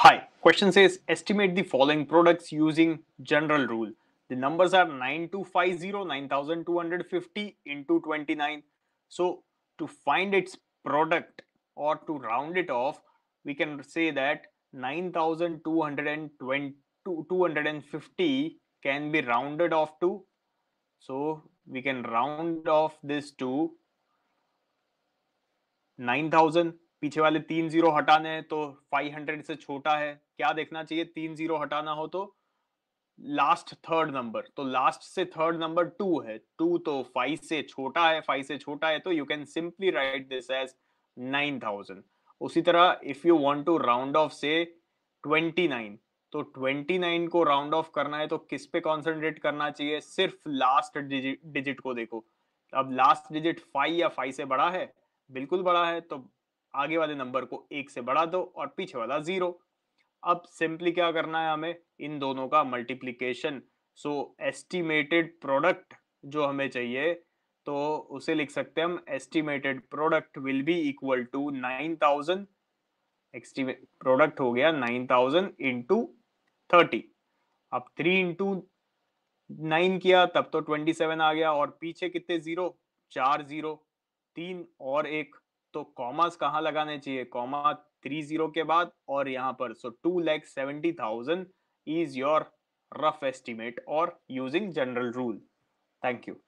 Hi, question says estimate the following products using general rule. The numbers are 9250, 9250 into 29. So to find its product or to round it off, we can say that 9250 can be rounded off to. So we can round off this to 9000 पीछे वाले तीन zero हटाने हैं तो five hundred से छोटा है क्या देखना चाहिए तीन जीरो हटाना हो तो लास्ट थर्ड नंबर तो लास्ट से थर्ड नंबर टू है टू तो फाइव से छोटा है फाइव से छोटा है तो you can simply write this as nine thousand उसी तरह if you want to round off से ट्वेंटी नाइन तो ट्वेंटी नाइन को राउंड ऑफ करना है तो किस पे कॉन्सेंट्रेट करना चाहिए सिर्फ लास्ट डिजिट को देखो अब लास्ट डिजिट फाइव या फाइव से बड़ा है बिल्कुल बड़ा है तो आगे वाले नंबर को एक से बढ़ा दो और पीछे वाला जीरो अब सिंपली क्या करना है हमें इन दोनों का मल्टीप्लीकेशन सो एस्टिमेटेड प्रोडक्ट जो हमें चाहिए तो उसे लिख सकते हैं हम estimated product will be equal to nine thousand estimate product हो गया नाइन थाउजेंड इंटू थर्टी अब थ्री इंटू नाइन किया तब तो ट्वेंटी सेवन आ गया और पीछे कितने जीरो चार जीरो तीन और एक तो कॉमास कहाँ लगाने चाहिए कॉमा थ्री जीरो के बाद और यहाँ पर so two lakh seventy thousand is your rough estimate और using general rule thank you